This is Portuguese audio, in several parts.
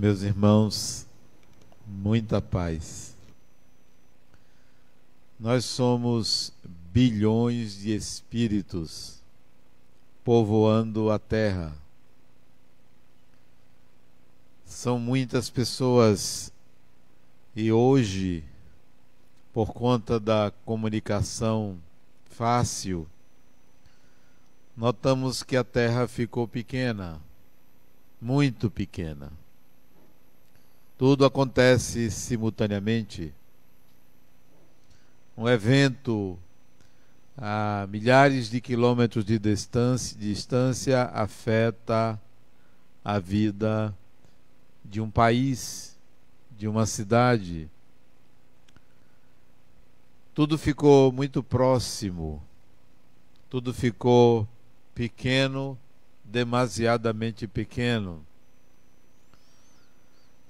Meus irmãos, muita paz. Nós somos bilhões de espíritos povoando a terra. São muitas pessoas e hoje, por conta da comunicação fácil, notamos que a terra ficou pequena, muito pequena. Tudo acontece simultaneamente. Um evento a milhares de quilômetros de distância, distância afeta a vida de um país, de uma cidade. Tudo ficou muito próximo, tudo ficou pequeno, demasiadamente pequeno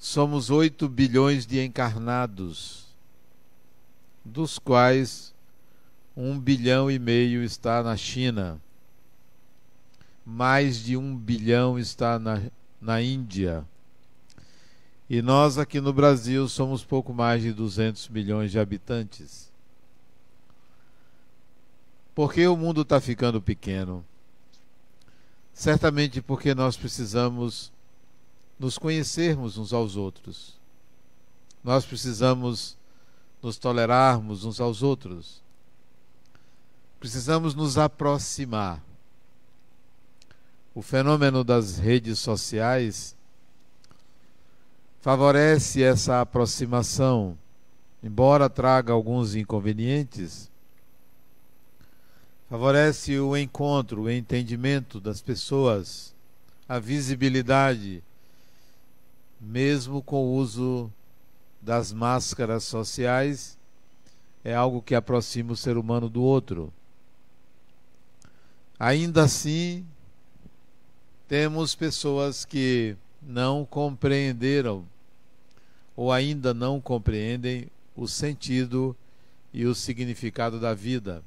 somos 8 bilhões de encarnados, dos quais 1 bilhão e meio está na China, mais de 1 bilhão está na, na Índia. E nós aqui no Brasil somos pouco mais de 200 milhões de habitantes. Por que o mundo está ficando pequeno? Certamente porque nós precisamos nos conhecermos uns aos outros. Nós precisamos nos tolerarmos uns aos outros. Precisamos nos aproximar. O fenômeno das redes sociais favorece essa aproximação, embora traga alguns inconvenientes. Favorece o encontro, o entendimento das pessoas, a visibilidade mesmo com o uso das máscaras sociais, é algo que aproxima o ser humano do outro. Ainda assim, temos pessoas que não compreenderam ou ainda não compreendem o sentido e o significado da vida.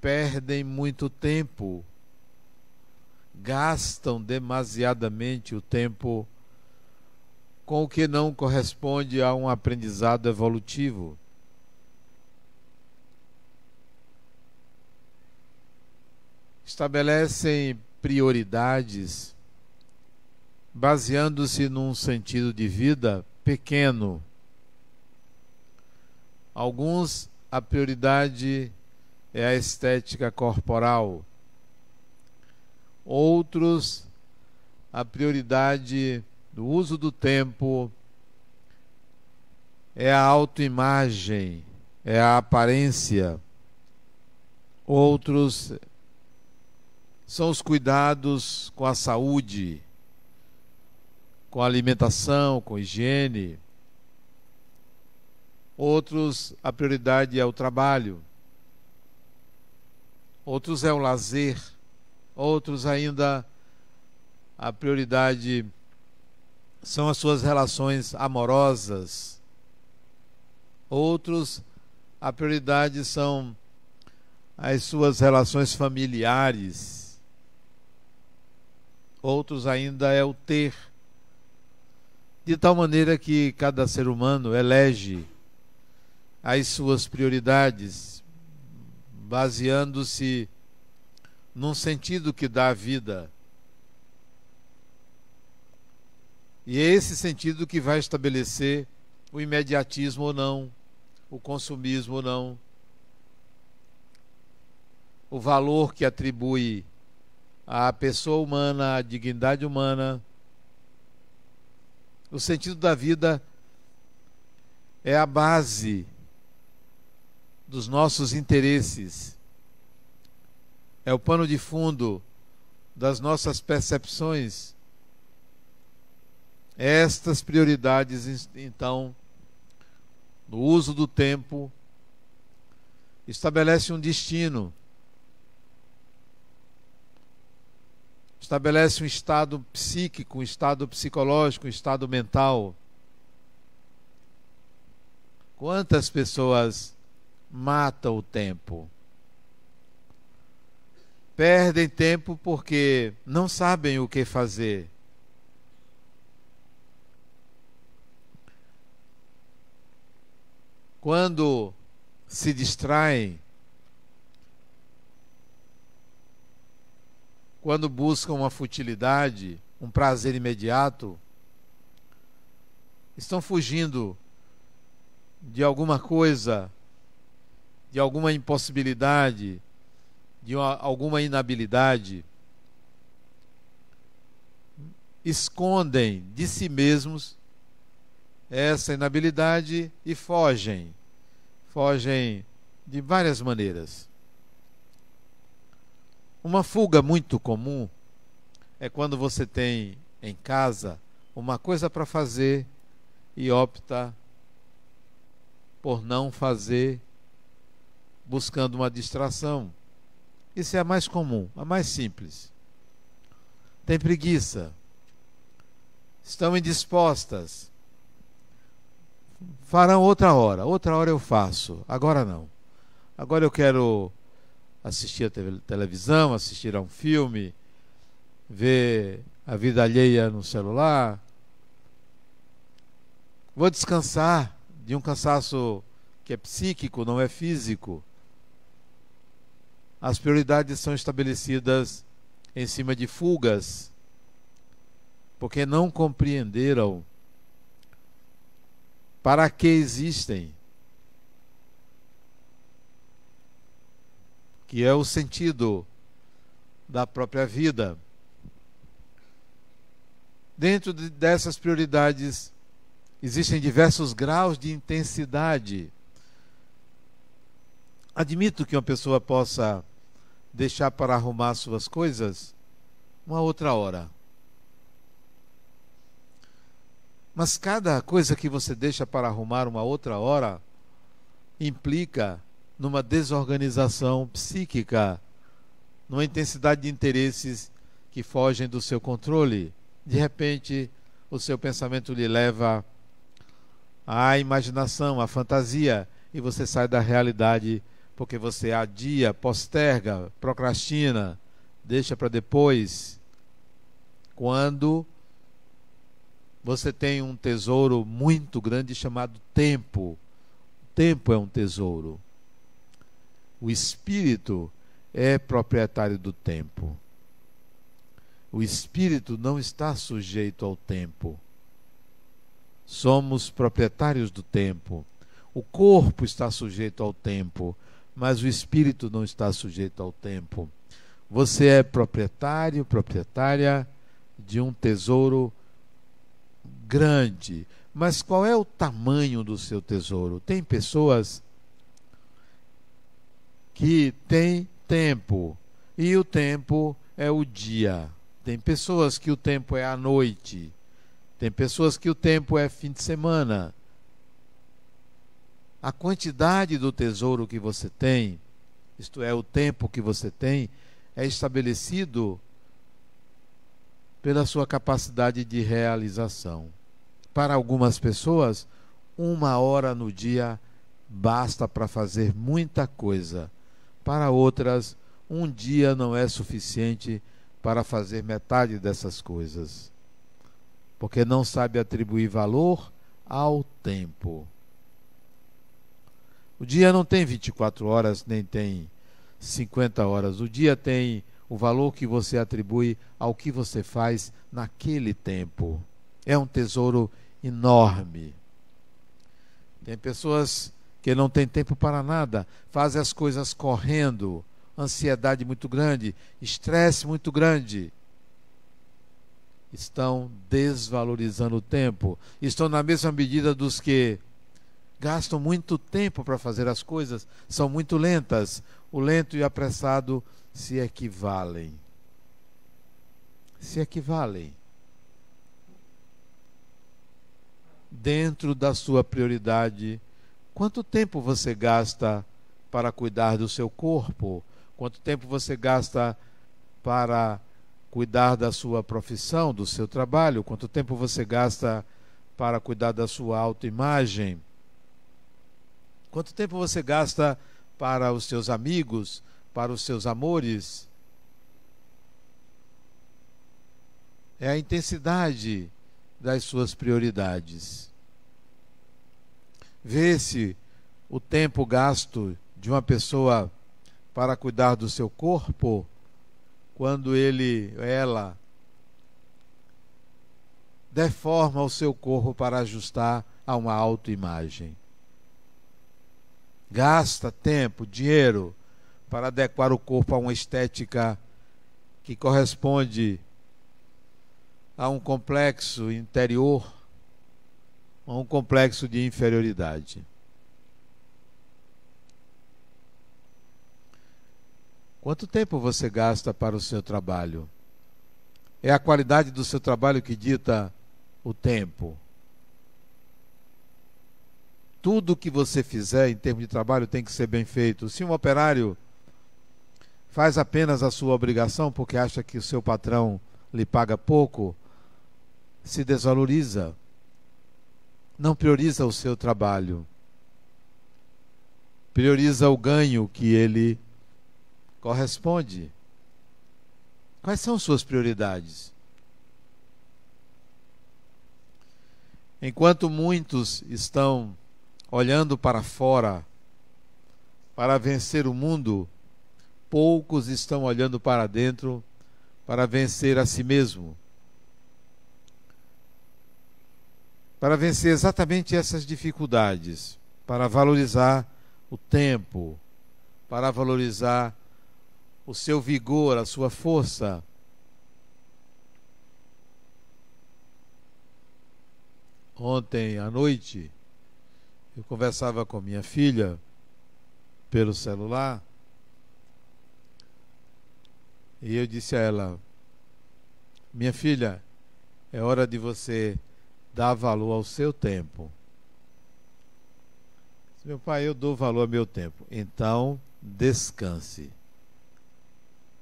Perdem muito tempo, gastam demasiadamente o tempo com o que não corresponde a um aprendizado evolutivo. Estabelecem prioridades baseando-se num sentido de vida pequeno. Alguns, a prioridade é a estética corporal. Outros, a prioridade é do uso do tempo, é a autoimagem, é a aparência. Outros são os cuidados com a saúde, com a alimentação, com a higiene. Outros, a prioridade é o trabalho. Outros é o lazer. Outros ainda a prioridade é são as suas relações amorosas. Outros, a prioridade são as suas relações familiares. Outros ainda é o ter. De tal maneira que cada ser humano elege as suas prioridades, baseando-se num sentido que dá a vida E é esse sentido que vai estabelecer o imediatismo ou não, o consumismo ou não, o valor que atribui à pessoa humana, à dignidade humana. O sentido da vida é a base dos nossos interesses, é o pano de fundo das nossas percepções estas prioridades, então, no uso do tempo, estabelece um destino, estabelece um estado psíquico, um estado psicológico, um estado mental. Quantas pessoas matam o tempo? Perdem tempo porque não sabem o que fazer quando se distraem, quando buscam uma futilidade, um prazer imediato, estão fugindo de alguma coisa, de alguma impossibilidade, de uma, alguma inabilidade. Escondem de si mesmos essa inabilidade e fogem. Fogem de várias maneiras. Uma fuga muito comum é quando você tem em casa uma coisa para fazer e opta por não fazer, buscando uma distração. Isso é a mais comum, a mais simples. Tem preguiça. Estão indispostas farão outra hora, outra hora eu faço, agora não. Agora eu quero assistir a televisão, assistir a um filme, ver a vida alheia no celular. Vou descansar de um cansaço que é psíquico, não é físico. As prioridades são estabelecidas em cima de fugas, porque não compreenderam para que existem? Que é o sentido da própria vida. Dentro de, dessas prioridades, existem diversos graus de intensidade. Admito que uma pessoa possa deixar para arrumar suas coisas uma outra hora. Mas cada coisa que você deixa para arrumar uma outra hora implica numa desorganização psíquica, numa intensidade de interesses que fogem do seu controle. De repente, o seu pensamento lhe leva à imaginação, à fantasia, e você sai da realidade porque você adia, posterga, procrastina, deixa para depois. Quando você tem um tesouro muito grande chamado tempo. O tempo é um tesouro. O espírito é proprietário do tempo. O espírito não está sujeito ao tempo. Somos proprietários do tempo. O corpo está sujeito ao tempo, mas o espírito não está sujeito ao tempo. Você é proprietário, proprietária de um tesouro grande, mas qual é o tamanho do seu tesouro? Tem pessoas que têm tempo, e o tempo é o dia. Tem pessoas que o tempo é a noite. Tem pessoas que o tempo é fim de semana. A quantidade do tesouro que você tem, isto é, o tempo que você tem, é estabelecido pela sua capacidade de realização. Para algumas pessoas, uma hora no dia basta para fazer muita coisa. Para outras, um dia não é suficiente para fazer metade dessas coisas, porque não sabe atribuir valor ao tempo. O dia não tem 24 horas, nem tem 50 horas. O dia tem o valor que você atribui ao que você faz naquele tempo. É um tesouro enorme. Tem pessoas que não têm tempo para nada, fazem as coisas correndo, ansiedade muito grande, estresse muito grande. Estão desvalorizando o tempo. Estão na mesma medida dos que gastam muito tempo para fazer as coisas, são muito lentas. O lento e o apressado se equivalem. Se equivalem. Dentro da sua prioridade, quanto tempo você gasta para cuidar do seu corpo? Quanto tempo você gasta para cuidar da sua profissão, do seu trabalho? Quanto tempo você gasta para cuidar da sua autoimagem? Quanto tempo você gasta para os seus amigos? para os seus amores é a intensidade das suas prioridades. Vê-se o tempo gasto de uma pessoa para cuidar do seu corpo quando ele, ela, deforma o seu corpo para ajustar a uma autoimagem. Gasta tempo, dinheiro para adequar o corpo a uma estética que corresponde a um complexo interior, a um complexo de inferioridade. Quanto tempo você gasta para o seu trabalho? É a qualidade do seu trabalho que dita o tempo. Tudo que você fizer em termos de trabalho tem que ser bem feito. Se um operário faz apenas a sua obrigação porque acha que o seu patrão lhe paga pouco, se desvaloriza, não prioriza o seu trabalho, prioriza o ganho que ele corresponde. Quais são suas prioridades? Enquanto muitos estão olhando para fora para vencer o mundo, poucos estão olhando para dentro para vencer a si mesmo. Para vencer exatamente essas dificuldades, para valorizar o tempo, para valorizar o seu vigor, a sua força. Ontem à noite, eu conversava com minha filha pelo celular e eu disse a ela: Minha filha, é hora de você dar valor ao seu tempo. Meu pai, eu dou valor ao meu tempo. Então, descanse.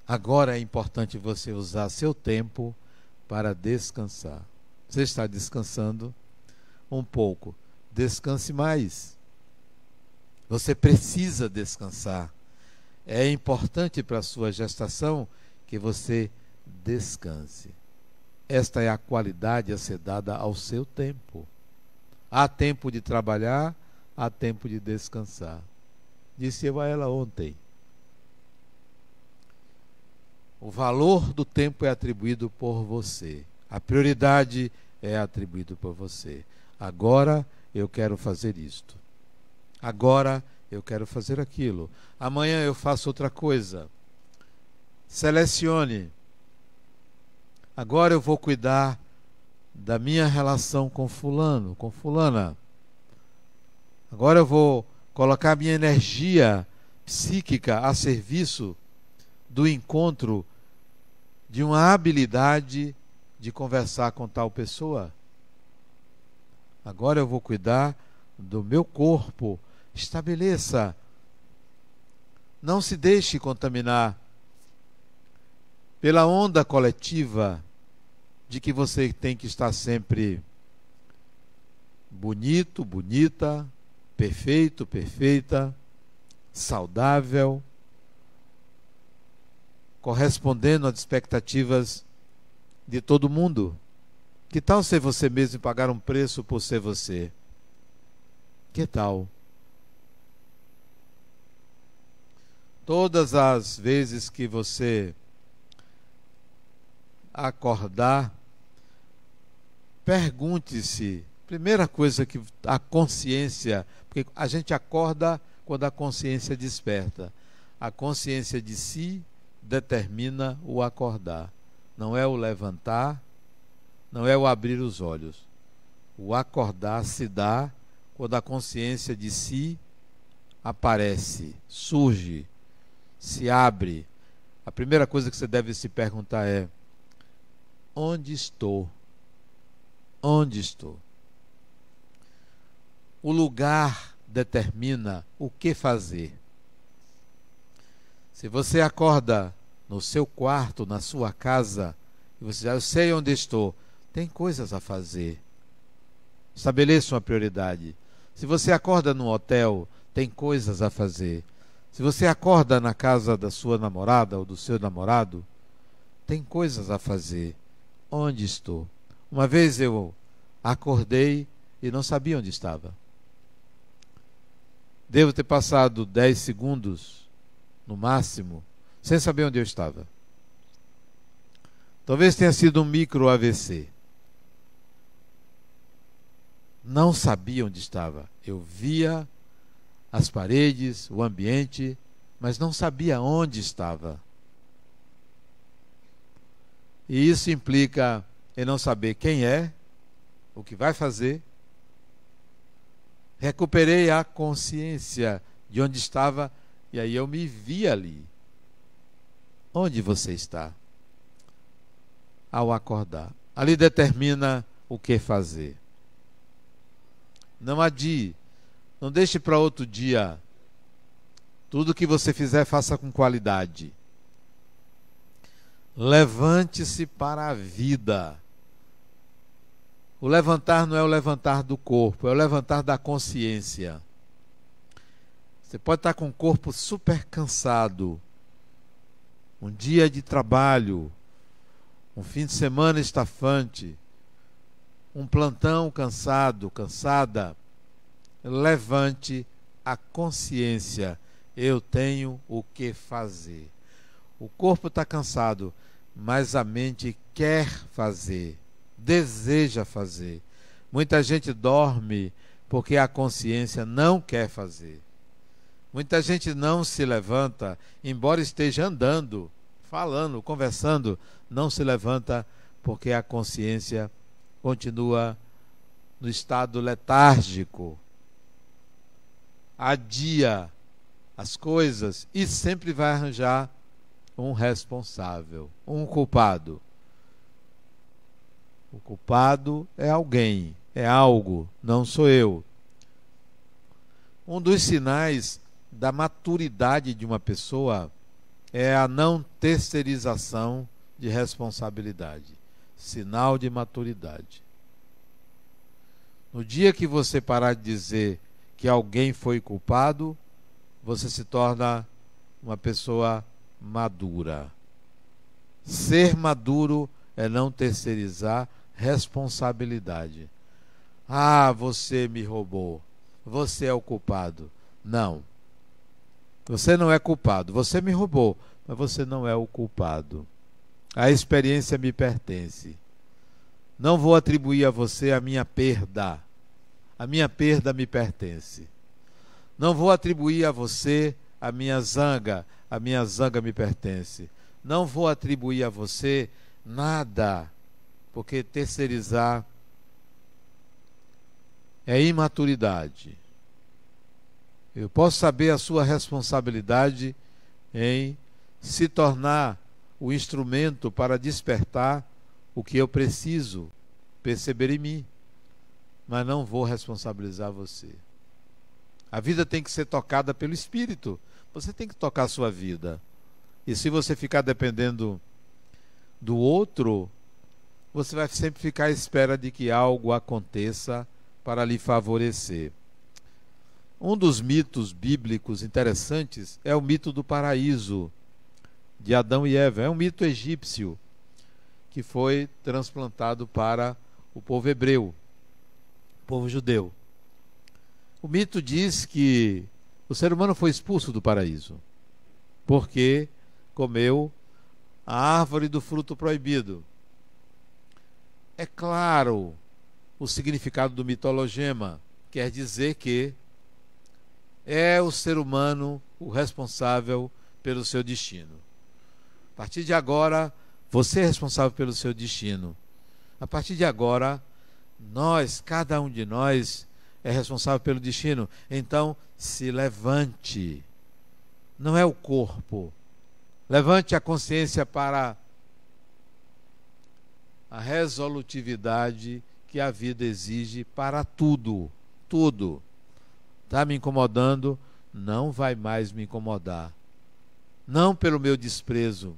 Agora é importante você usar seu tempo para descansar. Você está descansando um pouco. Descanse mais. Você precisa descansar. É importante para a sua gestação que você descanse. Esta é a qualidade a ser dada ao seu tempo. Há tempo de trabalhar, há tempo de descansar. Disse eu a ela ontem. O valor do tempo é atribuído por você. A prioridade é atribuído por você. Agora eu quero fazer isto. Agora eu quero fazer aquilo. Amanhã eu faço outra coisa selecione. Agora eu vou cuidar da minha relação com Fulano, com Fulana. Agora eu vou colocar minha energia psíquica a serviço do encontro de uma habilidade de conversar com tal pessoa. Agora eu vou cuidar do meu corpo. Estabeleça. Não se deixe contaminar pela onda coletiva de que você tem que estar sempre bonito, bonita, perfeito, perfeita, saudável, correspondendo às expectativas de todo mundo. Que tal ser você mesmo e pagar um preço por ser você? Que tal? Todas as vezes que você acordar, pergunte-se, primeira coisa que a consciência, porque a gente acorda quando a consciência desperta. A consciência de si determina o acordar. Não é o levantar, não é o abrir os olhos. O acordar se dá quando a consciência de si aparece, surge, se abre. A primeira coisa que você deve se perguntar é: onde estou? Onde estou? O lugar determina o que fazer. Se você acorda no seu quarto, na sua casa, e você já ah, eu sei onde estou, tem coisas a fazer. Estabeleça uma prioridade. Se você acorda num hotel, tem coisas a fazer. Se você acorda na casa da sua namorada ou do seu namorado, tem coisas a fazer onde estou. Uma vez eu acordei e não sabia onde estava. Devo ter passado 10 segundos, no máximo, sem saber onde eu estava. Talvez tenha sido um micro AVC. Não sabia onde estava. Eu via as paredes, o ambiente, mas não sabia onde estava. E isso implica em não saber quem é, o que vai fazer. Recuperei a consciência de onde estava e aí eu me vi ali. Onde você está? Ao acordar. Ali determina o que fazer. Não adie. Não deixe para outro dia. Tudo que você fizer, faça com qualidade. Levante-se para a vida. O levantar não é o levantar do corpo, é o levantar da consciência. Você pode estar com o corpo super cansado. Um dia de trabalho, um fim de semana estafante, um plantão cansado, cansada. Levante a consciência. Eu tenho o que fazer. O corpo está cansado, mas a mente quer fazer, deseja fazer. Muita gente dorme porque a consciência não quer fazer. Muita gente não se levanta, embora esteja andando, falando, conversando, não se levanta porque a consciência continua no estado letárgico. Adia as coisas e sempre vai arranjar um responsável, um culpado. O culpado é alguém, é algo, não sou eu. Um dos sinais da maturidade de uma pessoa é a não terceirização de responsabilidade. Sinal de maturidade. No dia que você parar de dizer que alguém foi culpado, você se torna uma pessoa madura. Ser maduro é não terceirizar responsabilidade. Ah, você me roubou. Você é o culpado. Não. Você não é culpado. Você me roubou, mas você não é o culpado. A experiência me pertence. Não vou atribuir a você a minha perda. A minha perda me pertence. Não vou atribuir a você a minha zanga, a minha zanga me pertence. Não vou atribuir a você nada, porque terceirizar é imaturidade. Eu posso saber a sua responsabilidade em se tornar o instrumento para despertar o que eu preciso perceber em mim, mas não vou responsabilizar você. A vida tem que ser tocada pelo Espírito. Você tem que tocar a sua vida. E se você ficar dependendo do outro, você vai sempre ficar à espera de que algo aconteça para lhe favorecer. Um dos mitos bíblicos interessantes é o mito do paraíso de Adão e Eva. É um mito egípcio que foi transplantado para o povo hebreu, o povo judeu. O mito diz que o ser humano foi expulso do paraíso porque comeu a árvore do fruto proibido. É claro o significado do mitologema, quer dizer que é o ser humano o responsável pelo seu destino. A partir de agora, você é responsável pelo seu destino. A partir de agora, nós, cada um de nós, é responsável pelo destino. Então, se levante. Não é o corpo. Levante a consciência para a resolutividade que a vida exige para tudo. Tudo. Está me incomodando? Não vai mais me incomodar. Não pelo meu desprezo,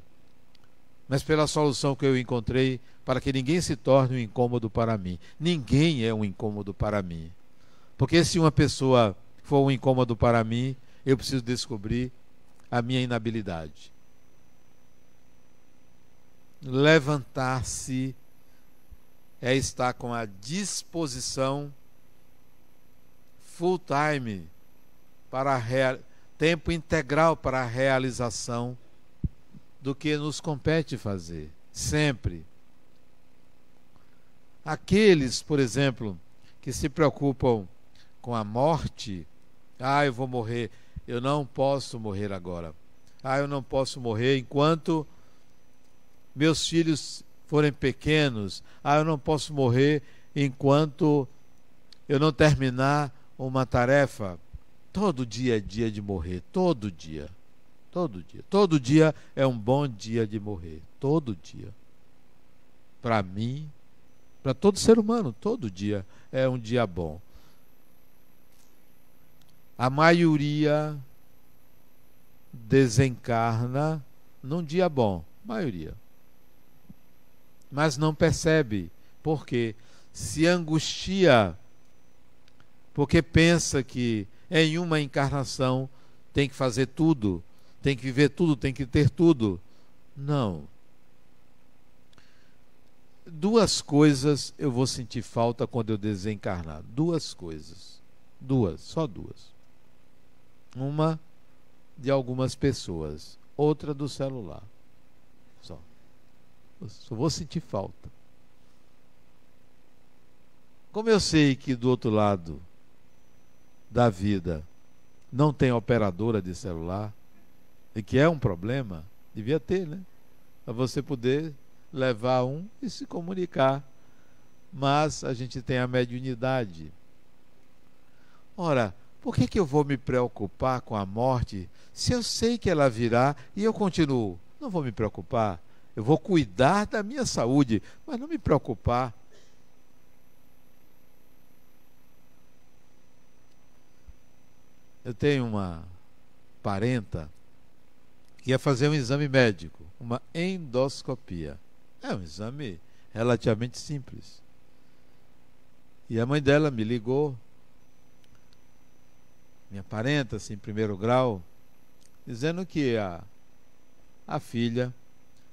mas pela solução que eu encontrei para que ninguém se torne um incômodo para mim. Ninguém é um incômodo para mim. Porque se uma pessoa for um incômodo para mim, eu preciso descobrir a minha inabilidade. Levantar-se é estar com a disposição full time para real, tempo integral para a realização do que nos compete fazer, sempre. Aqueles, por exemplo, que se preocupam com a morte, ah, eu vou morrer, eu não posso morrer agora. Ah, eu não posso morrer enquanto meus filhos forem pequenos. Ah, eu não posso morrer enquanto eu não terminar uma tarefa. Todo dia é dia de morrer, todo dia. Todo dia. Todo dia é um bom dia de morrer. Todo dia. Para mim, para todo ser humano, todo dia é um dia bom a maioria desencarna num dia bom, maioria. Mas não percebe, porque se angustia, porque pensa que em uma encarnação tem que fazer tudo, tem que viver tudo, tem que ter tudo. Não. Duas coisas eu vou sentir falta quando eu desencarnar. Duas coisas. Duas, só duas. Uma de algumas pessoas, outra do celular. Só. Eu só vou sentir falta. Como eu sei que do outro lado da vida não tem operadora de celular, e que é um problema, devia ter, né? Para você poder levar um e se comunicar. Mas a gente tem a mediunidade. Ora, por que, que eu vou me preocupar com a morte se eu sei que ela virá e eu continuo? Não vou me preocupar. Eu vou cuidar da minha saúde, mas não me preocupar. Eu tenho uma parenta que ia fazer um exame médico, uma endoscopia. É um exame relativamente simples. E a mãe dela me ligou me aparenta assim em primeiro grau, dizendo que a, a filha,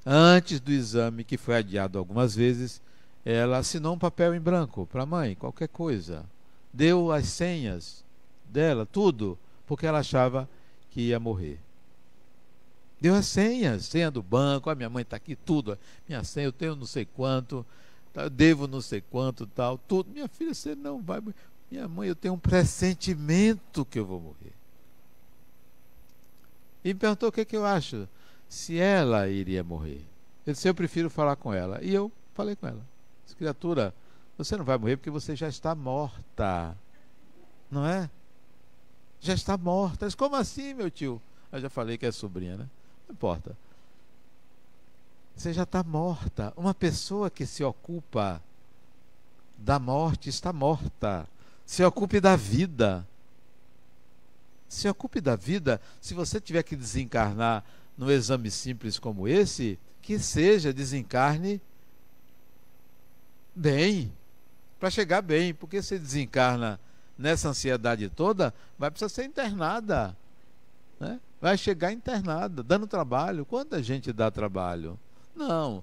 antes do exame, que foi adiado algumas vezes, ela assinou um papel em branco para a mãe, qualquer coisa. Deu as senhas dela, tudo, porque ela achava que ia morrer. Deu as senhas, senha do banco, a ah, minha mãe está aqui, tudo, ah, minha senha, eu tenho não sei quanto, tá, devo não sei quanto, tal, tudo. Minha filha, você não vai. Minha mãe, eu tenho um pressentimento que eu vou morrer. E me perguntou o que, é que eu acho. Se ela iria morrer. Eu disse, eu prefiro falar com ela. E eu falei com ela. Disse, criatura, você não vai morrer porque você já está morta. Não é? Já está morta. Eu disse, como assim, meu tio? Eu já falei que é sobrinha, né? Não importa. Você já está morta. Uma pessoa que se ocupa da morte está morta. Se ocupe da vida. Se ocupe da vida. Se você tiver que desencarnar num exame simples como esse, que seja desencarne bem, para chegar bem, porque se desencarna nessa ansiedade toda, vai precisar ser internada. Né? Vai chegar internada, dando trabalho. Quanta gente dá trabalho? Não.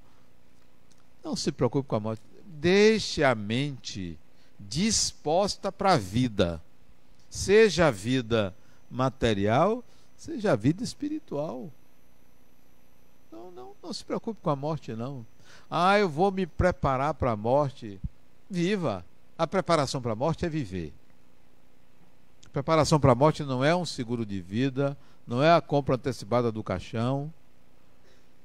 Não se preocupe com a morte. Deixe a mente disposta para a vida, seja a vida material, seja a vida espiritual. Não, não, não se preocupe com a morte, não. Ah, eu vou me preparar para a morte. Viva! A preparação para a morte é viver. A preparação para a morte não é um seguro de vida, não é a compra antecipada do caixão,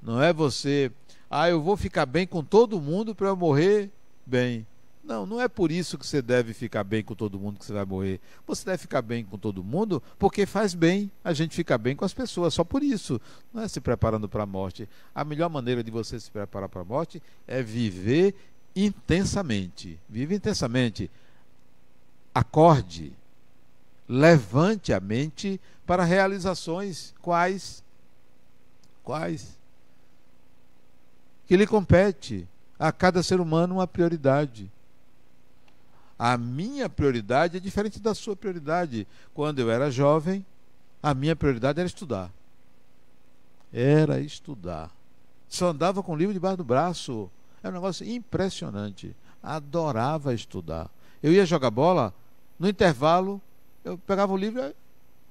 não é você, ah, eu vou ficar bem com todo mundo para eu morrer bem. Não, não é por isso que você deve ficar bem com todo mundo que você vai morrer. Você deve ficar bem com todo mundo porque faz bem. A gente ficar bem com as pessoas, só por isso. Não é se preparando para a morte. A melhor maneira de você se preparar para a morte é viver intensamente. Vive intensamente. Acorde. Levante a mente para realizações quais? Quais? Que lhe compete a cada ser humano uma prioridade. A minha prioridade é diferente da sua prioridade. Quando eu era jovem, a minha prioridade era estudar. Era estudar. Só andava com o livro debaixo do braço. Era é um negócio impressionante. Adorava estudar. Eu ia jogar bola, no intervalo, eu pegava o livro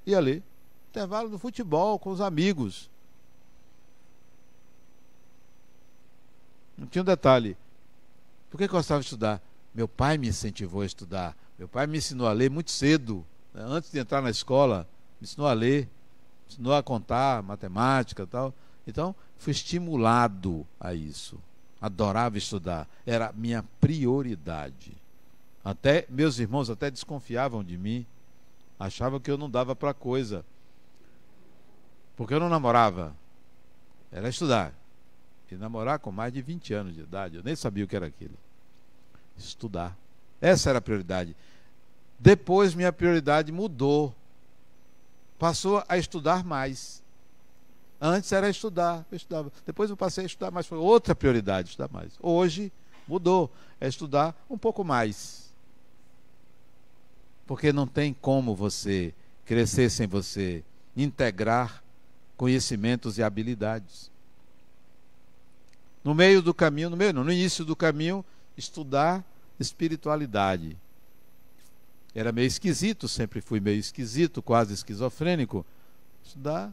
e ia ler. Intervalo do futebol com os amigos. Não tinha um detalhe. Por que eu gostava de estudar? Meu pai me incentivou a estudar. Meu pai me ensinou a ler muito cedo, né? antes de entrar na escola, me ensinou a ler, me ensinou a contar matemática, tal. Então, fui estimulado a isso. Adorava estudar, era minha prioridade. Até meus irmãos até desconfiavam de mim, achavam que eu não dava para coisa. Porque eu não namorava. Era estudar. E namorar com mais de 20 anos de idade, eu nem sabia o que era aquilo estudar. Essa era a prioridade. Depois minha prioridade mudou. Passou a estudar mais. Antes era estudar, eu estudava. Depois eu passei a estudar mais, foi outra prioridade estudar mais. Hoje mudou, é estudar um pouco mais. Porque não tem como você crescer sem você integrar conhecimentos e habilidades. No meio do caminho, no meio, não, no início do caminho, estudar espiritualidade. Era meio esquisito, sempre fui meio esquisito, quase esquizofrênico. Estudar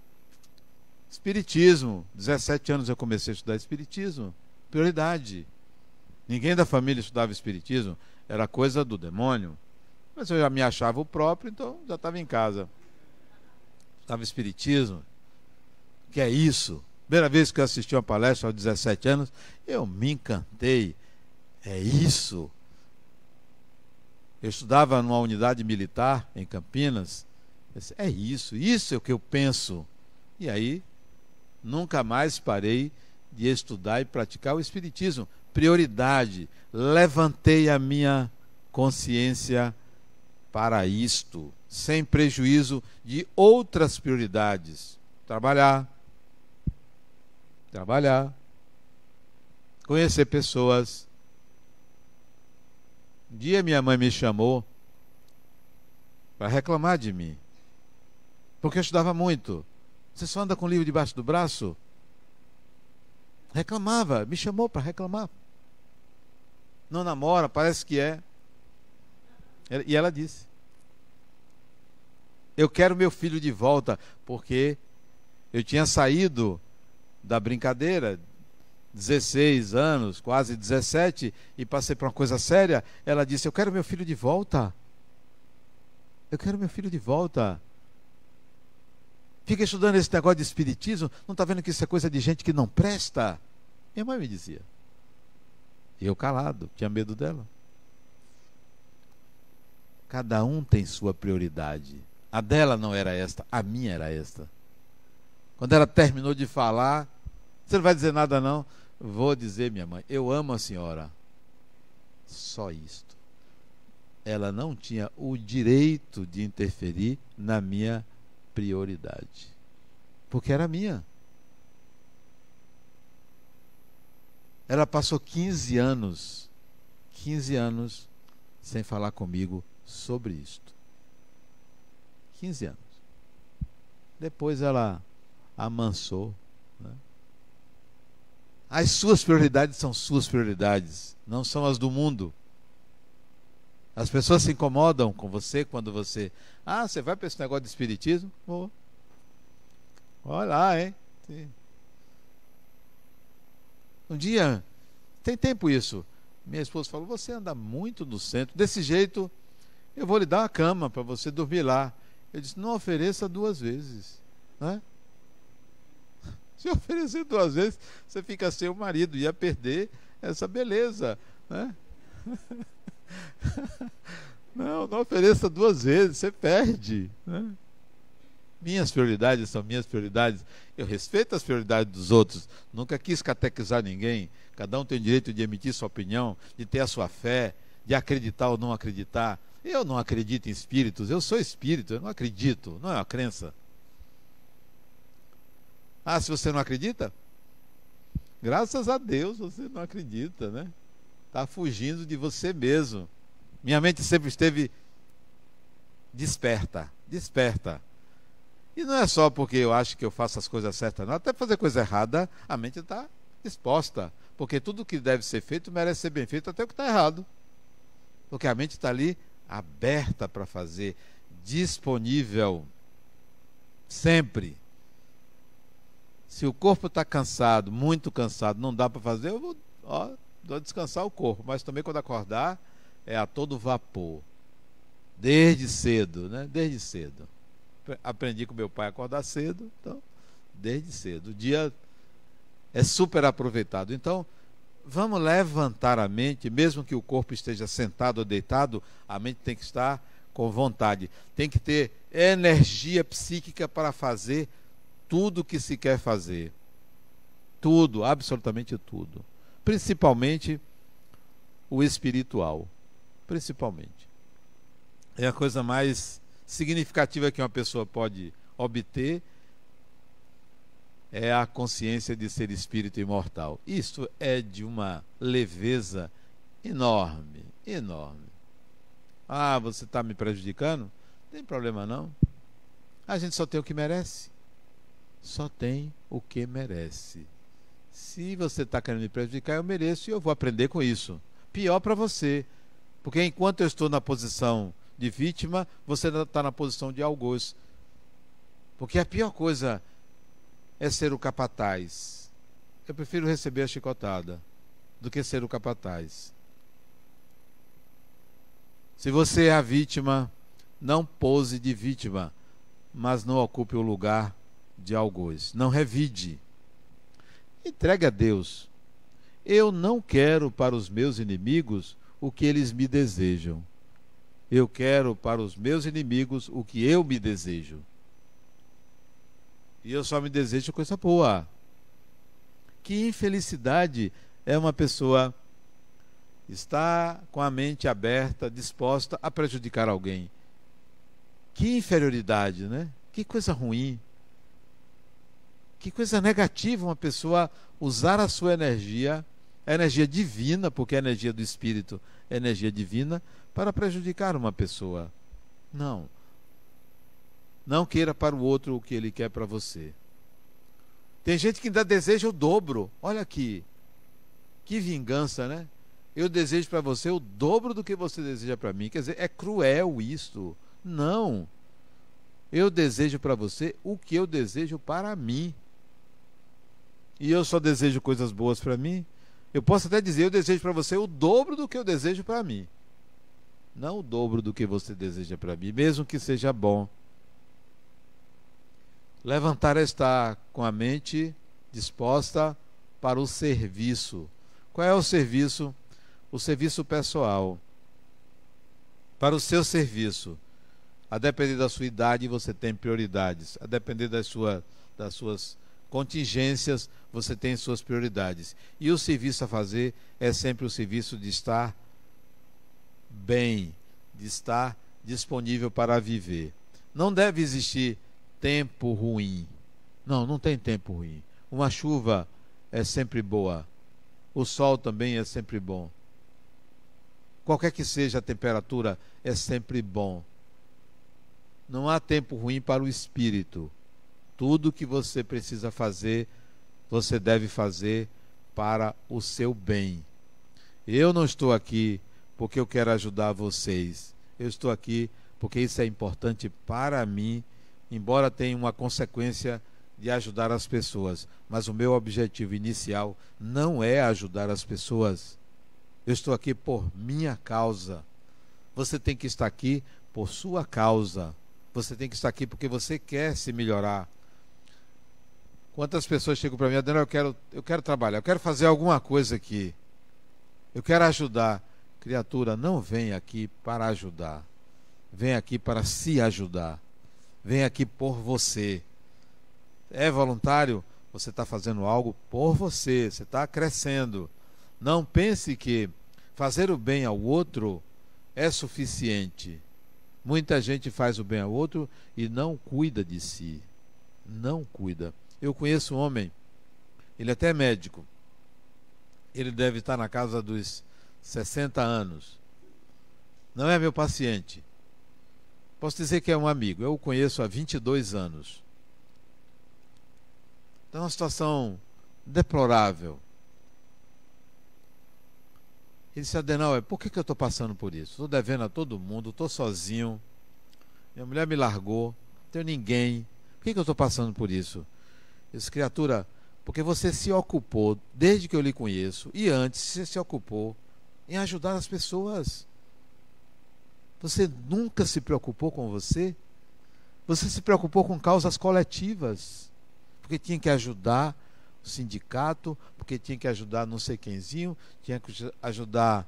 espiritismo. 17 anos eu comecei a estudar espiritismo. Prioridade. Ninguém da família estudava espiritismo, era coisa do demônio. Mas eu já me achava o próprio, então já estava em casa. Estava espiritismo. Que é isso? Primeira vez que eu assisti uma palestra aos 17 anos, eu me encantei. É isso. Eu estudava numa unidade militar em Campinas. Disse, é isso, isso é o que eu penso. E aí, nunca mais parei de estudar e praticar o Espiritismo. Prioridade. Levantei a minha consciência para isto, sem prejuízo de outras prioridades. Trabalhar. Trabalhar. Conhecer pessoas um dia minha mãe me chamou para reclamar de mim, porque eu estudava muito. Você só anda com o livro debaixo do braço? Reclamava, me chamou para reclamar. Não namora, parece que é. E ela disse: Eu quero meu filho de volta, porque eu tinha saído da brincadeira 16 anos, quase 17, e passei para uma coisa séria, ela disse: Eu quero meu filho de volta. Eu quero meu filho de volta. Fica estudando esse negócio de espiritismo, não está vendo que isso é coisa de gente que não presta? Minha mãe me dizia. eu calado, tinha medo dela. Cada um tem sua prioridade. A dela não era esta, a minha era esta. Quando ela terminou de falar, você não vai dizer nada, não? Vou dizer, minha mãe, eu amo a senhora. Só isto. Ela não tinha o direito de interferir na minha prioridade. Porque era minha. Ela passou 15 anos, 15 anos, sem falar comigo sobre isto. 15 anos. Depois ela amansou. Né? As suas prioridades são suas prioridades, não são as do mundo. As pessoas se incomodam com você quando você. Ah, você vai para esse negócio de espiritismo? Vou. Olha lá, hein? Um dia, tem tempo isso. Minha esposa falou: Você anda muito no centro, desse jeito, eu vou lhe dar uma cama para você dormir lá. Eu disse: Não ofereça duas vezes. Né? Se oferecer duas vezes, você fica sem o marido, ia perder essa beleza, né? Não, não ofereça duas vezes, você perde, né? Minhas prioridades são minhas prioridades. Eu respeito as prioridades dos outros. Nunca quis catequizar ninguém. Cada um tem o direito de emitir sua opinião, de ter a sua fé, de acreditar ou não acreditar. Eu não acredito em espíritos, eu sou espírito, eu não acredito, não é uma crença. Ah, se você não acredita? Graças a Deus você não acredita, né? Está fugindo de você mesmo. Minha mente sempre esteve desperta, desperta. E não é só porque eu acho que eu faço as coisas certas, não. Até fazer coisa errada, a mente está exposta. Porque tudo que deve ser feito merece ser bem feito, até o que está errado. Porque a mente está ali aberta para fazer, disponível. Sempre. Se o corpo está cansado, muito cansado, não dá para fazer, eu vou, ó, vou descansar o corpo. Mas também quando acordar, é a todo vapor. Desde cedo, né? Desde cedo. Aprendi com meu pai a acordar cedo, então, desde cedo. O dia é super aproveitado. Então, vamos levantar a mente, mesmo que o corpo esteja sentado ou deitado, a mente tem que estar com vontade. Tem que ter energia psíquica para fazer tudo que se quer fazer. Tudo, absolutamente tudo. Principalmente o espiritual. Principalmente. É a coisa mais significativa que uma pessoa pode obter é a consciência de ser espírito imortal. Isso é de uma leveza enorme, enorme. Ah, você está me prejudicando? Não tem problema não. A gente só tem o que merece só tem o que merece. Se você está querendo me prejudicar, eu mereço e eu vou aprender com isso. Pior para você, porque enquanto eu estou na posição de vítima, você está na posição de algoz. Porque a pior coisa é ser o capataz. Eu prefiro receber a chicotada do que ser o capataz. Se você é a vítima, não pose de vítima, mas não ocupe o lugar de algoz. Não revide. Entregue a Deus. Eu não quero para os meus inimigos o que eles me desejam. Eu quero para os meus inimigos o que eu me desejo. E eu só me desejo coisa boa. Que infelicidade é uma pessoa estar com a mente aberta, disposta a prejudicar alguém. Que inferioridade, né? Que coisa ruim. Que coisa negativa uma pessoa usar a sua energia, a energia divina, porque a energia do espírito é energia divina, para prejudicar uma pessoa. Não. Não queira para o outro o que ele quer para você. Tem gente que ainda deseja o dobro. Olha aqui. Que vingança, né? Eu desejo para você o dobro do que você deseja para mim. Quer dizer, é cruel isto. Não. Eu desejo para você o que eu desejo para mim e eu só desejo coisas boas para mim, eu posso até dizer, eu desejo para você o dobro do que eu desejo para mim. Não o dobro do que você deseja para mim, mesmo que seja bom. Levantar é estar com a mente disposta para o serviço. Qual é o serviço? O serviço pessoal. Para o seu serviço. A depender da sua idade, você tem prioridades. A depender das, sua, das suas contingências, você tem suas prioridades. E o serviço a fazer é sempre o serviço de estar bem, de estar disponível para viver. Não deve existir tempo ruim. Não, não tem tempo ruim. Uma chuva é sempre boa. O sol também é sempre bom. Qualquer que seja a temperatura, é sempre bom. Não há tempo ruim para o espírito. Tudo que você precisa fazer, você deve fazer para o seu bem. Eu não estou aqui porque eu quero ajudar vocês. Eu estou aqui porque isso é importante para mim, embora tenha uma consequência de ajudar as pessoas. Mas o meu objetivo inicial não é ajudar as pessoas. Eu estou aqui por minha causa. Você tem que estar aqui por sua causa. Você tem que estar aqui porque você quer se melhorar. Quantas pessoas chegam para mim, Adriano, eu quero, eu quero trabalhar, eu quero fazer alguma coisa aqui. Eu quero ajudar. Criatura, não vem aqui para ajudar. Vem aqui para se ajudar. Vem aqui por você. É voluntário? Você está fazendo algo por você. Você está crescendo. Não pense que fazer o bem ao outro é suficiente. Muita gente faz o bem ao outro e não cuida de si. Não cuida. Eu conheço um homem, ele é até é médico. Ele deve estar na casa dos 60 anos. Não é meu paciente. Posso dizer que é um amigo. Eu o conheço há 22 anos. Está então, numa é situação deplorável. Ele disse, Adenauer, é, por que, que eu estou passando por isso? Estou devendo a todo mundo, estou sozinho. Minha mulher me largou, não tenho ninguém. Por que, que eu estou passando por isso? Disse, criatura, porque você se ocupou, desde que eu lhe conheço, e antes você se ocupou em ajudar as pessoas. Você nunca se preocupou com você? Você se preocupou com causas coletivas, porque tinha que ajudar o sindicato, porque tinha que ajudar não sei quemzinho, tinha que ajudar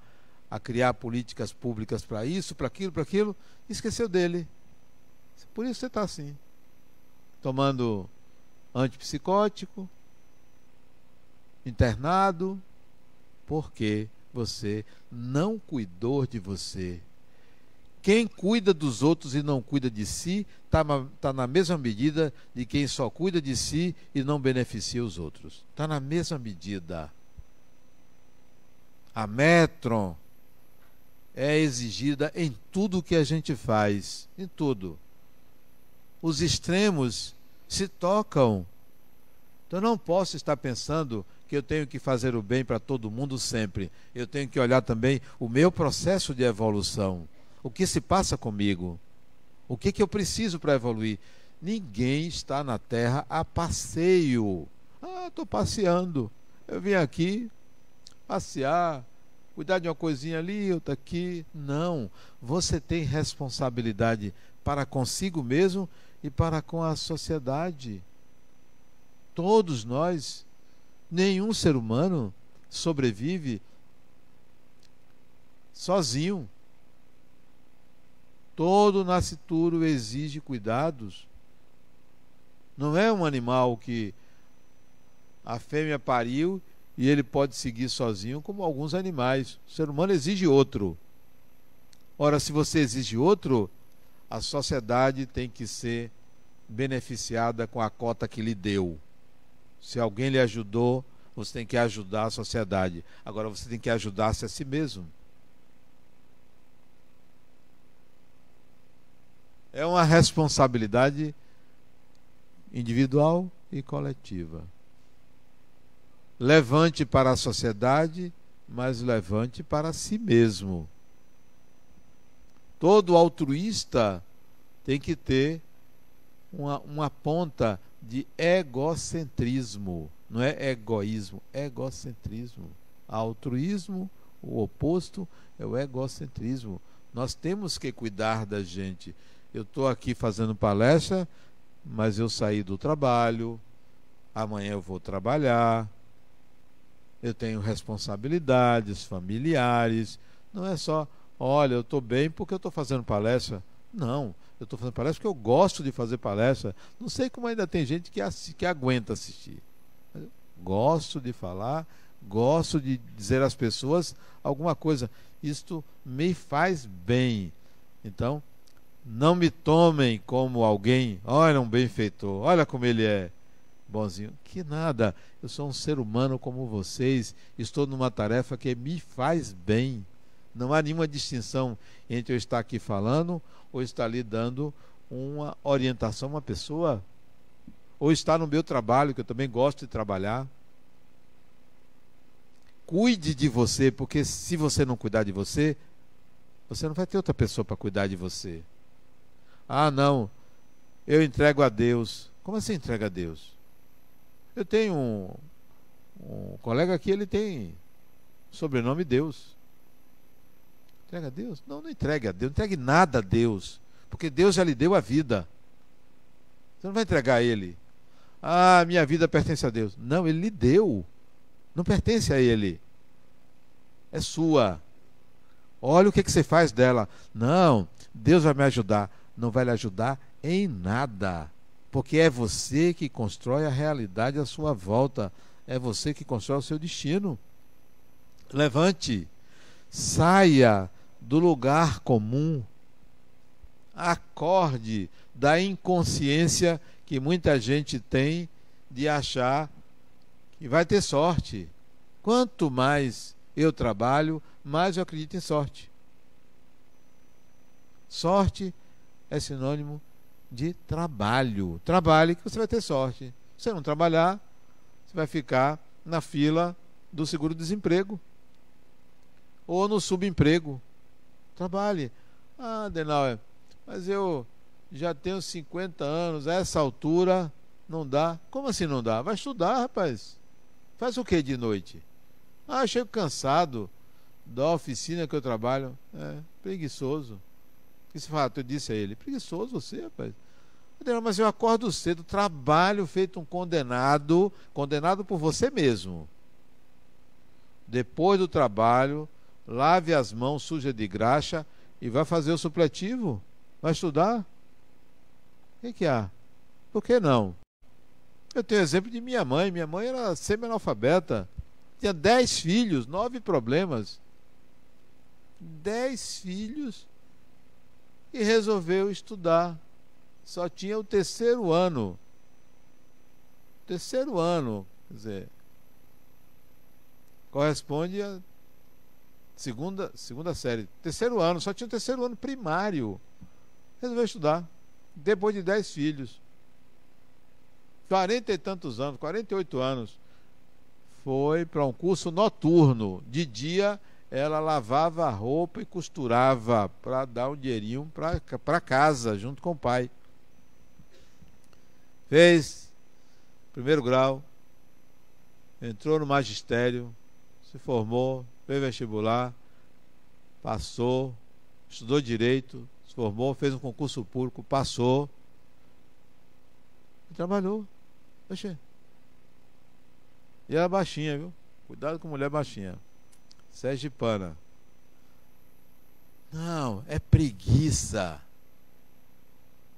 a criar políticas públicas para isso, para aquilo, para aquilo, e esqueceu dele. Por isso você está assim, tomando antipsicótico, internado, porque você não cuidou de você. Quem cuida dos outros e não cuida de si, está tá na mesma medida de quem só cuida de si e não beneficia os outros. Está na mesma medida. A metron é exigida em tudo que a gente faz, em tudo. Os extremos se tocam. Então não posso estar pensando que eu tenho que fazer o bem para todo mundo sempre. Eu tenho que olhar também o meu processo de evolução. O que se passa comigo? O que, que eu preciso para evoluir? Ninguém está na Terra a passeio. Ah, estou passeando. Eu vim aqui passear, cuidar de uma coisinha ali, outra aqui. Não. Você tem responsabilidade para consigo mesmo e para com a sociedade. Todos nós, nenhum ser humano sobrevive sozinho. Todo nascituro exige cuidados. Não é um animal que a fêmea pariu e ele pode seguir sozinho, como alguns animais. O ser humano exige outro. Ora, se você exige outro, a sociedade tem que ser beneficiada com a cota que lhe deu. Se alguém lhe ajudou, você tem que ajudar a sociedade. Agora você tem que ajudar-se a si mesmo. É uma responsabilidade individual e coletiva. Levante para a sociedade, mas levante para si mesmo. Todo altruísta tem que ter uma, uma ponta de egocentrismo. Não é egoísmo, egocentrismo. Altruísmo, o oposto, é o egocentrismo. Nós temos que cuidar da gente. Eu estou aqui fazendo palestra, mas eu saí do trabalho, amanhã eu vou trabalhar, eu tenho responsabilidades familiares, não é só olha, eu estou bem porque eu estou fazendo palestra. Não, eu estou fazendo palestra porque eu gosto de fazer palestra. Não sei como ainda tem gente que, que aguenta assistir. gosto de falar, gosto de dizer às pessoas alguma coisa. Isto me faz bem. Então, não me tomem como alguém. Olha um benfeitor, olha como ele é bonzinho. Que nada, eu sou um ser humano como vocês, estou numa tarefa que me faz bem. Não há nenhuma distinção entre eu estar aqui falando ou estar ali dando uma orientação a uma pessoa, ou estar no meu trabalho, que eu também gosto de trabalhar. Cuide de você, porque se você não cuidar de você, você não vai ter outra pessoa para cuidar de você. Ah, não, eu entrego a Deus. Como assim entrega a Deus? Eu tenho um, um colega aqui, ele tem sobrenome Deus. Entrega a Deus? Não, não entregue a Deus, não entregue nada a Deus, porque Deus já lhe deu a vida. Você não vai entregar a Ele. Ah, minha vida pertence a Deus. Não, Ele lhe deu. Não pertence a Ele. É sua. Olha o que, que você faz dela. Não, Deus vai me ajudar. Não vai lhe ajudar em nada. Porque é você que constrói a realidade à sua volta. É você que constrói o seu destino. Levante. Saia do lugar comum. Acorde da inconsciência que muita gente tem de achar que vai ter sorte. Quanto mais eu trabalho, mais eu acredito em sorte. Sorte é sinônimo de trabalho. Trabalhe que você vai ter sorte. Se você não trabalhar, você vai ficar na fila do seguro-desemprego ou no subemprego. Trabalhe. Ah, Denauer, mas eu já tenho 50 anos, a essa altura não dá. Como assim não dá? Vai estudar, rapaz. Faz o que de noite? Ah, chego cansado da oficina que eu trabalho. É, preguiçoso. Esse fato ah, eu disse a ele: preguiçoso você, rapaz. Denauer, mas eu acordo cedo, trabalho feito um condenado, condenado por você mesmo. Depois do trabalho, lave as mãos suja de graxa e vai fazer o supletivo? Vai estudar? O que, que há? Por que não? Eu tenho exemplo de minha mãe. Minha mãe era semi-analfabeta. Tinha dez filhos, nove problemas. Dez filhos e resolveu estudar. Só tinha o terceiro ano. Terceiro ano, quer dizer, corresponde a segunda, segunda série, terceiro ano, só tinha o terceiro ano primário. Resolveu estudar. Depois de dez filhos. quarenta e tantos anos, 48 anos. Foi para um curso noturno. De dia, ela lavava a roupa e costurava para dar um dinheirinho para casa, junto com o pai. Fez primeiro grau, entrou no magistério, se formou, fez vestibular passou, estudou direito, se formou, fez um concurso público, passou e trabalhou. Oxê. E era baixinha, viu? Cuidado com mulher baixinha. Pana. Não, é preguiça.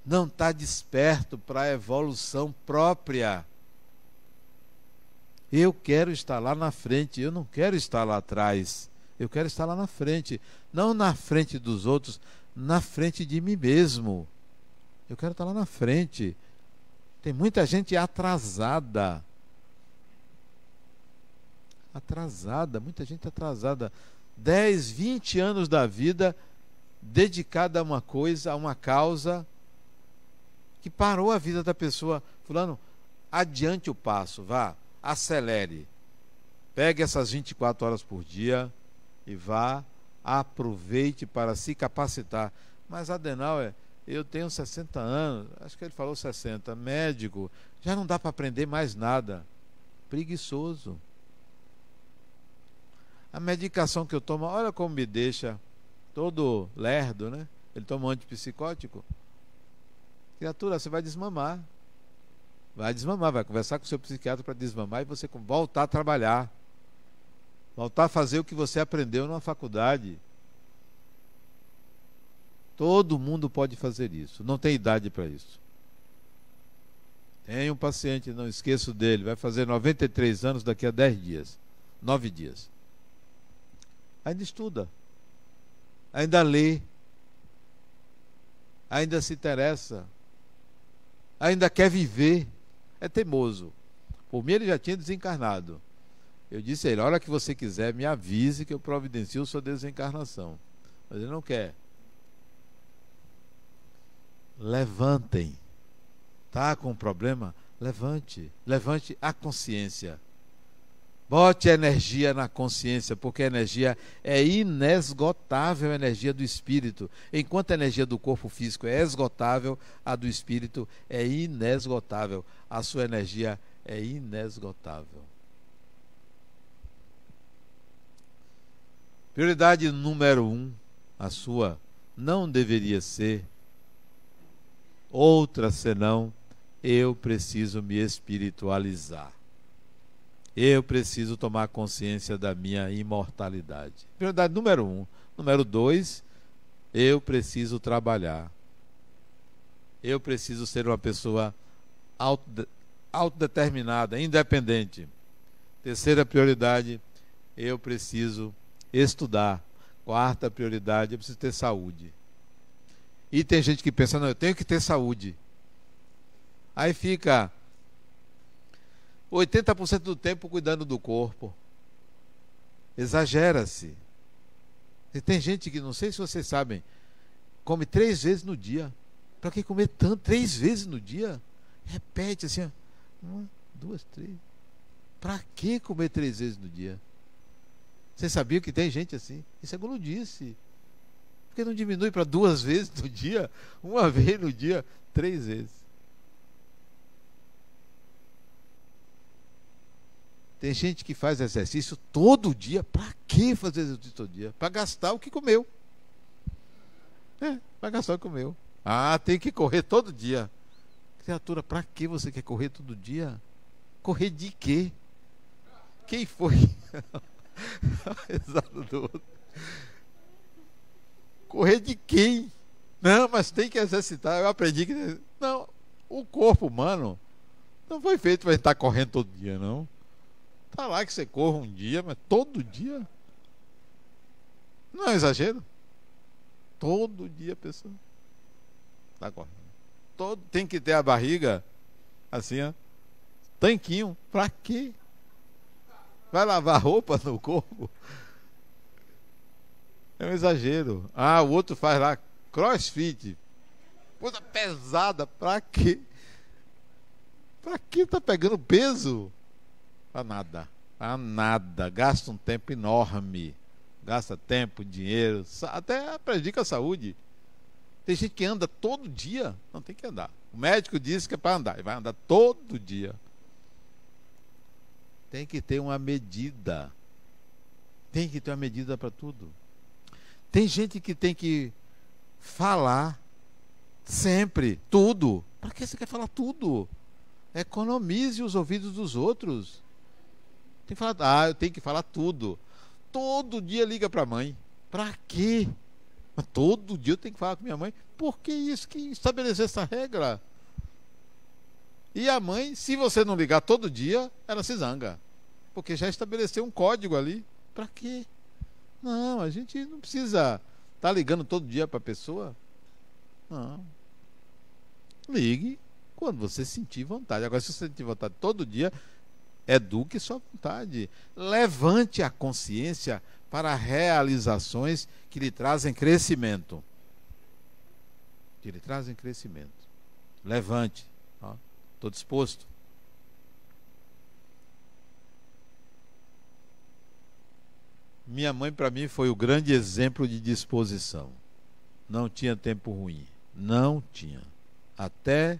Não está desperto para a evolução própria. Eu quero estar lá na frente, eu não quero estar lá atrás. Eu quero estar lá na frente, não na frente dos outros, na frente de mim mesmo. Eu quero estar lá na frente. Tem muita gente atrasada. Atrasada, muita gente atrasada. 10, 20 anos da vida dedicada a uma coisa, a uma causa que parou a vida da pessoa. Fulano, adiante o passo, vá acelere. Pegue essas 24 horas por dia e vá, aproveite para se capacitar. Mas Adenauer, eu tenho 60 anos, acho que ele falou 60, médico, já não dá para aprender mais nada. Preguiçoso. A medicação que eu tomo, olha como me deixa todo lerdo, né? Ele toma um antipsicótico. Criatura, você vai desmamar. Vai desmamar, vai conversar com o seu psiquiatra para desmamar e você voltar a trabalhar. Voltar a fazer o que você aprendeu numa faculdade. Todo mundo pode fazer isso. Não tem idade para isso. Tem um paciente, não esqueço dele, vai fazer 93 anos daqui a 10 dias. 9 dias. Ainda estuda. Ainda lê. Ainda se interessa. Ainda quer viver é teimoso. Por mim, ele já tinha desencarnado. Eu disse a ele: a hora que você quiser, me avise que eu providencio sua desencarnação. Mas ele não quer. Levantem. Está com um problema? Levante. Levante a consciência. Bote energia na consciência, porque a energia é inesgotável, a energia do espírito. Enquanto a energia do corpo físico é esgotável, a do espírito é inesgotável. A sua energia é inesgotável. Prioridade número um, a sua, não deveria ser outra senão eu preciso me espiritualizar eu preciso tomar consciência da minha imortalidade. Prioridade número um. Número dois, eu preciso trabalhar. Eu preciso ser uma pessoa autodeterminada, independente. Terceira prioridade, eu preciso estudar. Quarta prioridade, eu preciso ter saúde. E tem gente que pensa, não, eu tenho que ter saúde. Aí fica 80% do tempo cuidando do corpo. Exagera-se. E tem gente que, não sei se vocês sabem, come três vezes no dia. Para que comer tanto? Três vezes no dia? Repete assim, uma, duas, três. Para que comer três vezes no dia? Você sabia que tem gente assim? Isso é gludice. Porque não diminui para duas vezes no dia, uma vez no dia, três vezes. Tem gente que faz exercício todo dia. Para que fazer exercício todo dia? Para gastar o que comeu. É, para gastar o que comeu. Ah, tem que correr todo dia. Criatura, para que você quer correr todo dia? Correr de quê? Quem foi? Exato do outro. Correr de quem? Não, mas tem que exercitar. Eu aprendi que. Não, o corpo humano não foi feito para estar correndo todo dia, não. Tá lá que você corra um dia, mas todo dia. Não é exagero? Todo dia a pessoa tá correndo. Todo, tem que ter a barriga assim, ó. Tanquinho, pra quê? Vai lavar roupa no corpo? É um exagero. Ah, o outro faz lá crossfit. Coisa pesada, pra quê? Pra que tá pegando peso? Para nada. Para nada. Gasta um tempo enorme. Gasta tempo, dinheiro, até prejudica a saúde. Tem gente que anda todo dia. Não tem que andar. O médico disse que é para andar. E vai andar todo dia. Tem que ter uma medida. Tem que ter uma medida para tudo. Tem gente que tem que falar sempre tudo. Para que você quer falar tudo? Economize os ouvidos dos outros. Tem que falar, ah, eu tenho que falar tudo. Todo dia liga para a mãe. Para quê? todo dia eu tenho que falar com minha mãe. Por que isso? Que estabelecer essa regra? E a mãe, se você não ligar todo dia, ela se zanga. Porque já estabeleceu um código ali. Para quê? Não, a gente não precisa estar tá ligando todo dia para a pessoa. Não. Ligue quando você sentir vontade. Agora, se você sentir vontade todo dia, Eduque sua vontade. Levante a consciência para realizações que lhe trazem crescimento. Que lhe trazem crescimento. Levante. Estou disposto. Minha mãe, para mim, foi o grande exemplo de disposição. Não tinha tempo ruim. Não tinha. Até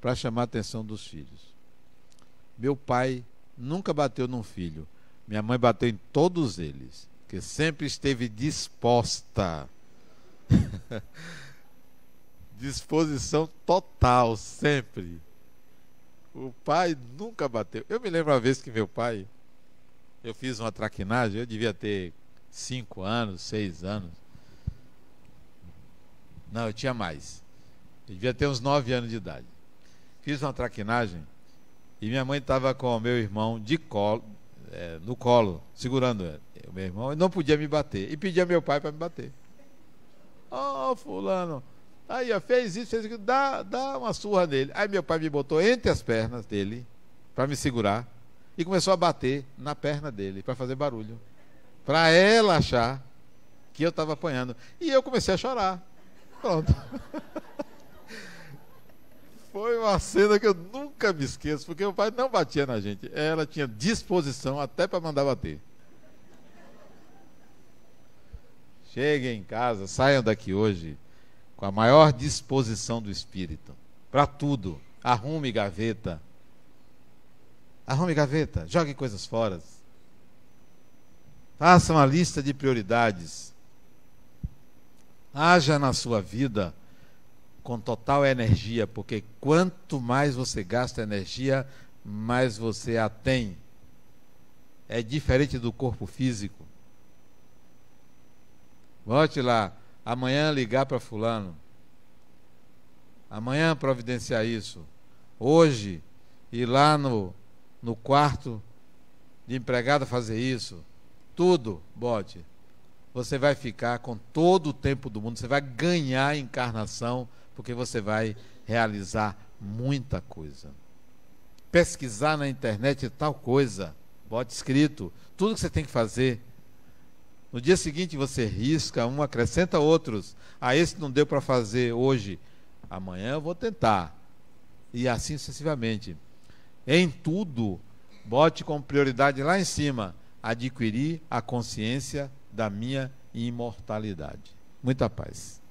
para chamar a atenção dos filhos. Meu pai nunca bateu num filho. Minha mãe bateu em todos eles, que sempre esteve disposta. Disposição total, sempre. O pai nunca bateu. Eu me lembro uma vez que meu pai, eu fiz uma traquinagem, eu devia ter cinco anos, seis anos. Não, eu tinha mais. Eu devia ter uns nove anos de idade. Fiz uma traquinagem e minha mãe estava com o meu irmão de colo, é, no colo, segurando o meu irmão, e não podia me bater. E pedia meu pai para me bater. oh, fulano, aí ó, fez isso, fez aquilo, dá, dá uma surra nele. Aí meu pai me botou entre as pernas dele para me segurar e começou a bater na perna dele para fazer barulho. Para ela achar que eu estava apanhando. E eu comecei a chorar. Pronto. foi uma cena que eu nunca me esqueço, porque o pai não batia na gente. Ela tinha disposição até para mandar bater. Cheguem em casa, saiam daqui hoje com a maior disposição do espírito para tudo. Arrume gaveta. Arrume gaveta, jogue coisas fora. Faça uma lista de prioridades. Haja na sua vida com total energia, porque quanto mais você gasta energia, mais você a tem. É diferente do corpo físico. Volte lá, amanhã ligar para fulano. Amanhã providenciar isso. Hoje ir lá no, no quarto de empregado fazer isso. Tudo, bote. Você vai ficar com todo o tempo do mundo, você vai ganhar encarnação porque você vai realizar muita coisa. Pesquisar na internet tal coisa, bote escrito, tudo que você tem que fazer. No dia seguinte você risca um, acrescenta outros. Ah, esse não deu para fazer hoje, amanhã eu vou tentar. E assim sucessivamente. Em tudo, bote com prioridade lá em cima, adquirir a consciência da minha imortalidade. Muita paz.